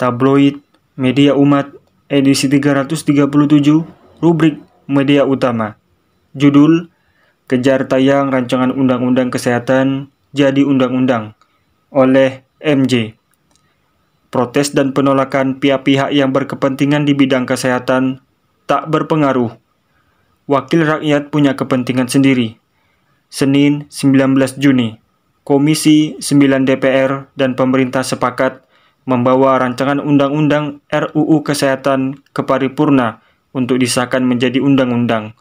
tabloid, media umat, edisi 337, rubrik media utama. Judul, Kejar Tayang Rancangan Undang-Undang Kesehatan Jadi Undang-Undang oleh MJ. Protes dan penolakan pihak-pihak yang berkepentingan di bidang kesehatan tak berpengaruh. Wakil rakyat punya kepentingan sendiri. Senin 19 Juni, Komisi 9 DPR dan pemerintah sepakat membawa rancangan undang-undang RUU Kesehatan ke paripurna untuk disahkan menjadi undang-undang.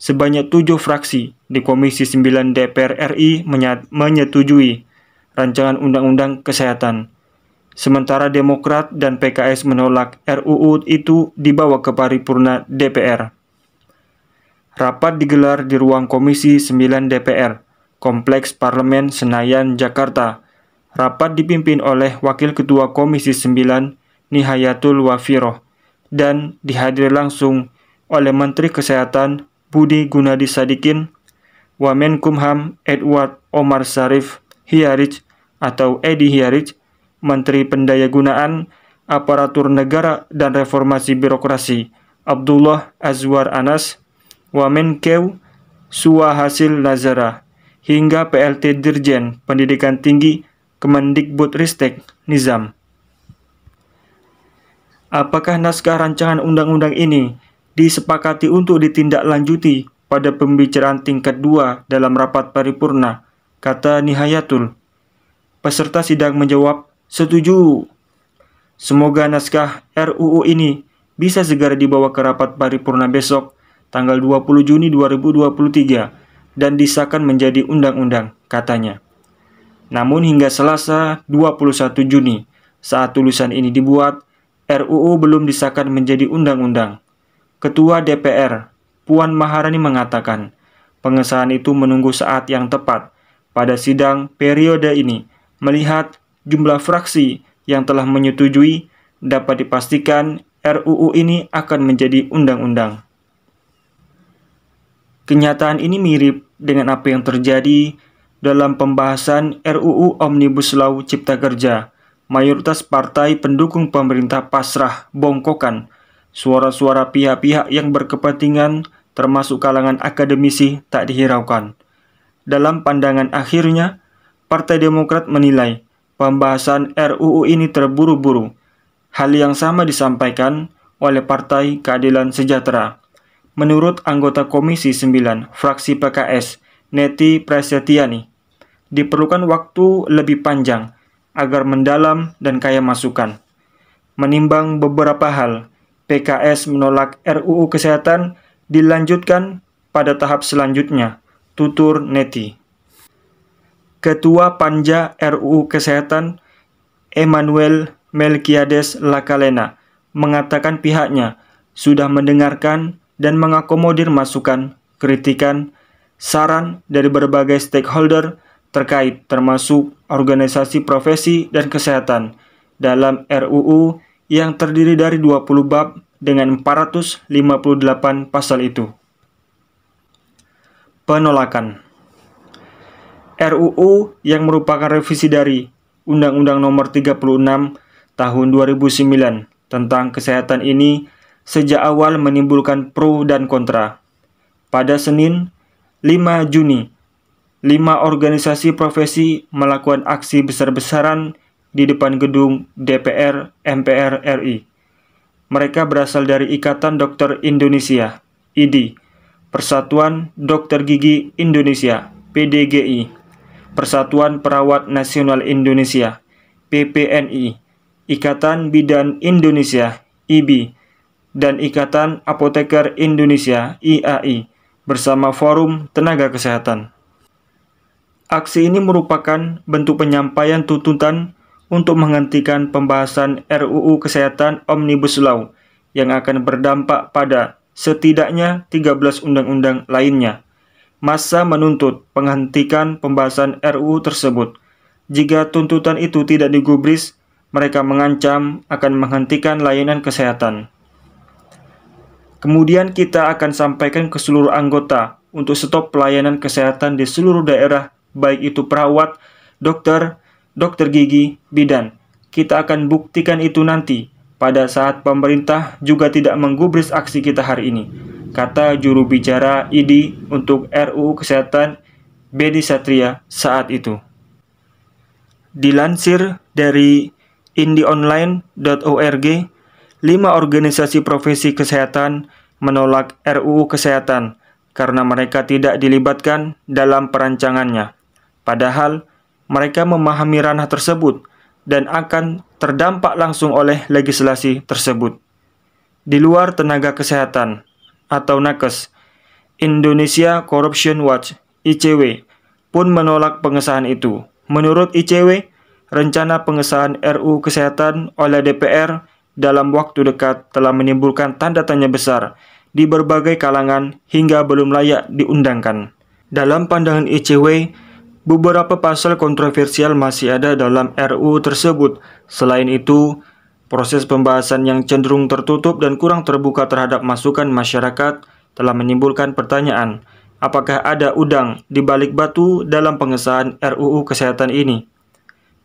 Sebanyak tujuh fraksi di Komisi 9 DPR RI menyetujui rancangan undang-undang kesehatan. Sementara Demokrat dan PKS menolak RUU itu dibawa ke paripurna DPR. Rapat digelar di ruang Komisi 9 DPR, Kompleks Parlemen Senayan, Jakarta, Rapat dipimpin oleh Wakil Ketua Komisi 9, Nihayatul Wafiroh, dan dihadir langsung oleh Menteri Kesehatan Budi Gunadi Sadikin, Wamenkumham Edward Omar Sarif Hiarij atau Edi Hiarij, Menteri Pendayagunaan Aparatur Negara dan Reformasi Birokrasi Abdullah Azwar Anas, Wamenkeu Suahasil Lazara, hingga PLT Dirjen Pendidikan Tinggi Kemendikbudristek, Nizam. Apakah naskah rancangan undang-undang ini disepakati untuk ditindaklanjuti pada pembicaraan tingkat dua dalam rapat paripurna, kata Nihayatul. Peserta sidang menjawab, setuju. Semoga naskah RUU ini bisa segera dibawa ke rapat paripurna besok, tanggal 20 Juni 2023, dan disahkan menjadi undang-undang, katanya. Namun hingga Selasa 21 Juni, saat tulisan ini dibuat, RUU belum disahkan menjadi undang-undang. Ketua DPR, Puan Maharani mengatakan, pengesahan itu menunggu saat yang tepat pada sidang periode ini melihat jumlah fraksi yang telah menyetujui dapat dipastikan RUU ini akan menjadi undang-undang. Kenyataan ini mirip dengan apa yang terjadi dalam pembahasan RUU Omnibus Law Cipta Kerja, mayoritas partai pendukung pemerintah pasrah bongkokan suara-suara pihak-pihak yang berkepentingan termasuk kalangan akademisi tak dihiraukan. Dalam pandangan akhirnya, Partai Demokrat menilai pembahasan RUU ini terburu-buru. Hal yang sama disampaikan oleh Partai Keadilan Sejahtera. Menurut anggota Komisi 9, fraksi PKS, Neti Prasetyani diperlukan waktu lebih panjang agar mendalam dan kaya masukan. Menimbang beberapa hal, PKS menolak RUU Kesehatan dilanjutkan pada tahap selanjutnya, tutur Neti. Ketua Panja RUU Kesehatan Emmanuel Melkiades Lakalena mengatakan pihaknya sudah mendengarkan dan mengakomodir masukan, kritikan, saran dari berbagai stakeholder terkait termasuk organisasi profesi dan kesehatan dalam RUU yang terdiri dari 20 bab dengan 458 pasal itu. Penolakan RUU yang merupakan revisi dari Undang-Undang Nomor 36 Tahun 2009 tentang kesehatan ini sejak awal menimbulkan pro dan kontra. Pada Senin, 5 Juni lima organisasi profesi melakukan aksi besar-besaran di depan gedung DPR MPR RI. Mereka berasal dari Ikatan Dokter Indonesia, IDI, Persatuan Dokter Gigi Indonesia, PDGI, Persatuan Perawat Nasional Indonesia, PPNI, Ikatan Bidan Indonesia, IBI, dan Ikatan Apoteker Indonesia, IAI, bersama Forum Tenaga Kesehatan. Aksi ini merupakan bentuk penyampaian tuntutan untuk menghentikan pembahasan RUU Kesehatan Omnibus Law yang akan berdampak pada setidaknya 13 undang-undang lainnya. Masa menuntut penghentikan pembahasan RUU tersebut. Jika tuntutan itu tidak digubris, mereka mengancam akan menghentikan layanan kesehatan. Kemudian kita akan sampaikan ke seluruh anggota untuk stop pelayanan kesehatan di seluruh daerah baik itu perawat, dokter, dokter gigi, bidan. Kita akan buktikan itu nanti pada saat pemerintah juga tidak menggubris aksi kita hari ini, kata juru bicara IDI untuk RUU Kesehatan Bedi Satria saat itu. Dilansir dari indionline.org, lima organisasi profesi kesehatan menolak RUU Kesehatan karena mereka tidak dilibatkan dalam perancangannya. Padahal mereka memahami ranah tersebut dan akan terdampak langsung oleh legislasi tersebut. Di luar tenaga kesehatan atau nakes, Indonesia Corruption Watch (ICW) pun menolak pengesahan itu. Menurut ICW, rencana pengesahan RU Kesehatan oleh DPR dalam waktu dekat telah menimbulkan tanda tanya besar di berbagai kalangan hingga belum layak diundangkan. Dalam pandangan ICW, Beberapa pasal kontroversial masih ada dalam RU tersebut. Selain itu, proses pembahasan yang cenderung tertutup dan kurang terbuka terhadap masukan masyarakat telah menimbulkan pertanyaan, apakah ada udang di balik batu dalam pengesahan RUU kesehatan ini?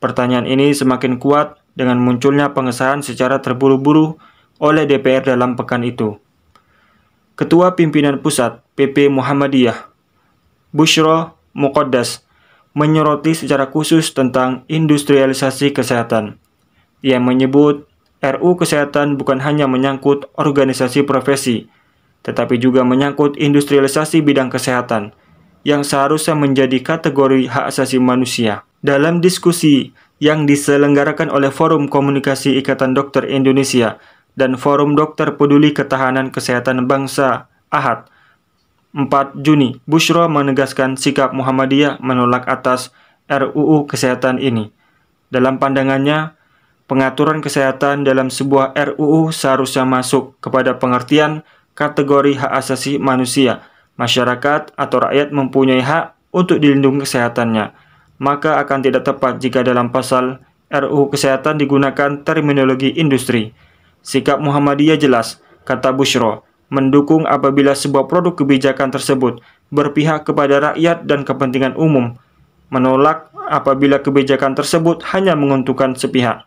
Pertanyaan ini semakin kuat dengan munculnya pengesahan secara terburu-buru oleh DPR dalam pekan itu. Ketua Pimpinan Pusat PP Muhammadiyah Bushro Muqaddas menyoroti secara khusus tentang industrialisasi kesehatan. Ia menyebut RU Kesehatan bukan hanya menyangkut organisasi profesi, tetapi juga menyangkut industrialisasi bidang kesehatan yang seharusnya menjadi kategori hak asasi manusia. Dalam diskusi yang diselenggarakan oleh Forum Komunikasi Ikatan Dokter Indonesia dan Forum Dokter Peduli Ketahanan Kesehatan Bangsa, AHAT, 4 Juni, Bushro menegaskan sikap Muhammadiyah menolak atas RUU Kesehatan ini. Dalam pandangannya, pengaturan kesehatan dalam sebuah RUU seharusnya masuk kepada pengertian kategori hak asasi manusia. Masyarakat atau rakyat mempunyai hak untuk dilindungi kesehatannya. Maka akan tidak tepat jika dalam pasal RUU Kesehatan digunakan terminologi industri. Sikap Muhammadiyah jelas, kata Bushro mendukung apabila sebuah produk kebijakan tersebut berpihak kepada rakyat dan kepentingan umum, menolak apabila kebijakan tersebut hanya menguntungkan sepihak.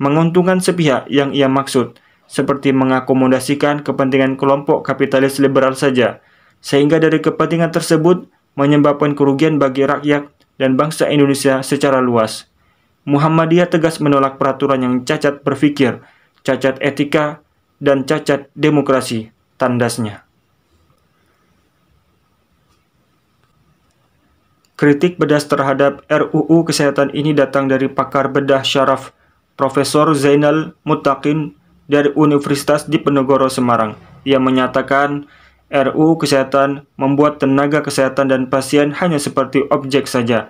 Menguntungkan sepihak yang ia maksud, seperti mengakomodasikan kepentingan kelompok kapitalis liberal saja, sehingga dari kepentingan tersebut menyebabkan kerugian bagi rakyat dan bangsa Indonesia secara luas. Muhammadiyah tegas menolak peraturan yang cacat berpikir, cacat etika, dan cacat demokrasi tandasnya. Kritik bedas terhadap RUU Kesehatan ini datang dari pakar bedah syaraf Profesor Zainal Mutakin dari Universitas Diponegoro Semarang. Ia menyatakan RUU Kesehatan membuat tenaga kesehatan dan pasien hanya seperti objek saja.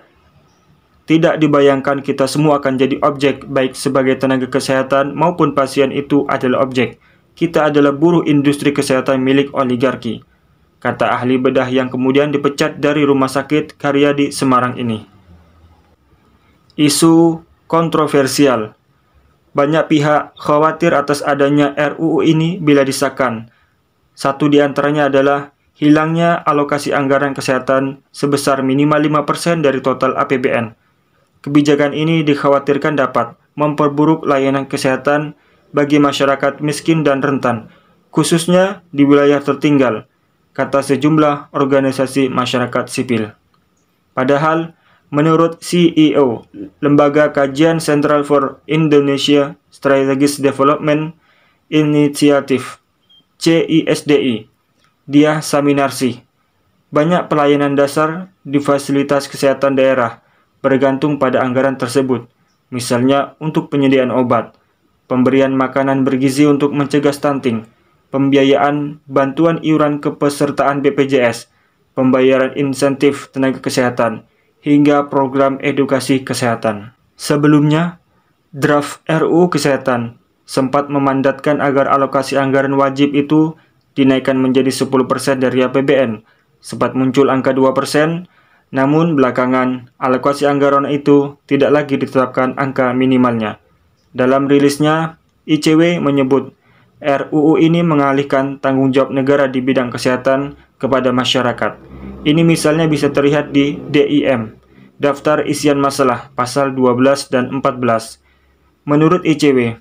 Tidak dibayangkan kita semua akan jadi objek baik sebagai tenaga kesehatan maupun pasien itu adalah objek kita adalah buruh industri kesehatan milik oligarki, kata ahli bedah yang kemudian dipecat dari rumah sakit karya di Semarang ini. Isu kontroversial Banyak pihak khawatir atas adanya RUU ini bila disahkan. Satu di antaranya adalah hilangnya alokasi anggaran kesehatan sebesar minimal 5% dari total APBN. Kebijakan ini dikhawatirkan dapat memperburuk layanan kesehatan bagi masyarakat miskin dan rentan, khususnya di wilayah tertinggal, kata sejumlah organisasi masyarakat sipil. Padahal, menurut CEO Lembaga Kajian Central for Indonesia Strategic Development Initiative CISDI, dia Saminarsi, banyak pelayanan dasar di fasilitas kesehatan daerah bergantung pada anggaran tersebut, misalnya untuk penyediaan obat, pemberian makanan bergizi untuk mencegah stunting, pembiayaan bantuan iuran kepesertaan BPJS, pembayaran insentif tenaga kesehatan, hingga program edukasi kesehatan. Sebelumnya, draft RUU Kesehatan sempat memandatkan agar alokasi anggaran wajib itu dinaikkan menjadi 10% dari APBN. Sempat muncul angka 2%, namun belakangan alokasi anggaran itu tidak lagi ditetapkan angka minimalnya. Dalam rilisnya, ICW menyebut RUU ini mengalihkan tanggung jawab negara di bidang kesehatan kepada masyarakat. Ini misalnya bisa terlihat di DIM, Daftar Isian Masalah, Pasal 12 dan 14. Menurut ICW,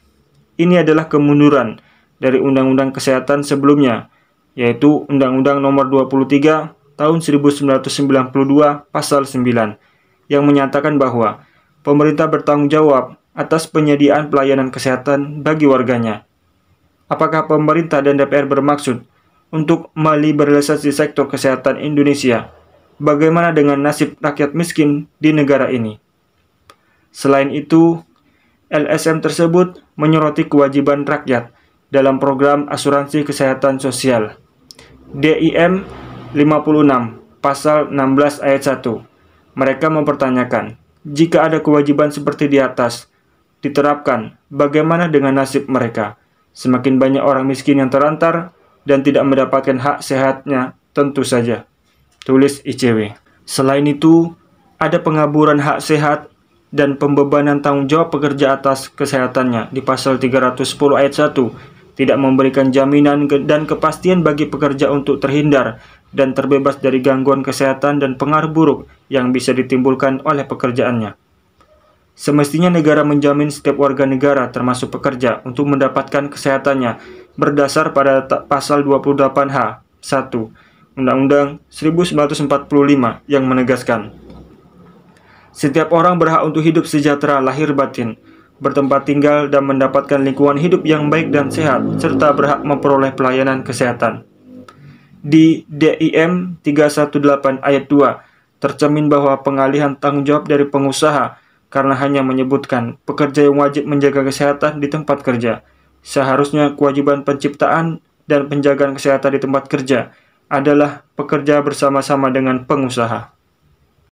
ini adalah kemunduran dari Undang-Undang Kesehatan sebelumnya, yaitu Undang-Undang Nomor 23 Tahun 1992 Pasal 9, yang menyatakan bahwa pemerintah bertanggung jawab atas penyediaan pelayanan kesehatan bagi warganya. Apakah pemerintah dan DPR bermaksud untuk meliberalisasi sektor kesehatan Indonesia? Bagaimana dengan nasib rakyat miskin di negara ini? Selain itu, LSM tersebut menyoroti kewajiban rakyat dalam program asuransi kesehatan sosial. DIM 56 pasal 16 ayat 1. Mereka mempertanyakan, jika ada kewajiban seperti di atas, diterapkan, bagaimana dengan nasib mereka? Semakin banyak orang miskin yang terantar dan tidak mendapatkan hak sehatnya, tentu saja. Tulis ICW. Selain itu, ada pengaburan hak sehat dan pembebanan tanggung jawab pekerja atas kesehatannya di pasal 310 ayat 1 tidak memberikan jaminan dan kepastian bagi pekerja untuk terhindar dan terbebas dari gangguan kesehatan dan pengaruh buruk yang bisa ditimbulkan oleh pekerjaannya. Semestinya negara menjamin setiap warga negara, termasuk pekerja, untuk mendapatkan kesehatannya berdasar pada pasal 28H 1 Undang-Undang 1945 yang menegaskan setiap orang berhak untuk hidup sejahtera lahir batin, bertempat tinggal dan mendapatkan lingkungan hidup yang baik dan sehat, serta berhak memperoleh pelayanan kesehatan. Di DIM 318 ayat 2 tercermin bahwa pengalihan tanggung jawab dari pengusaha karena hanya menyebutkan pekerja yang wajib menjaga kesehatan di tempat kerja. Seharusnya kewajiban penciptaan dan penjagaan kesehatan di tempat kerja adalah pekerja bersama-sama dengan pengusaha.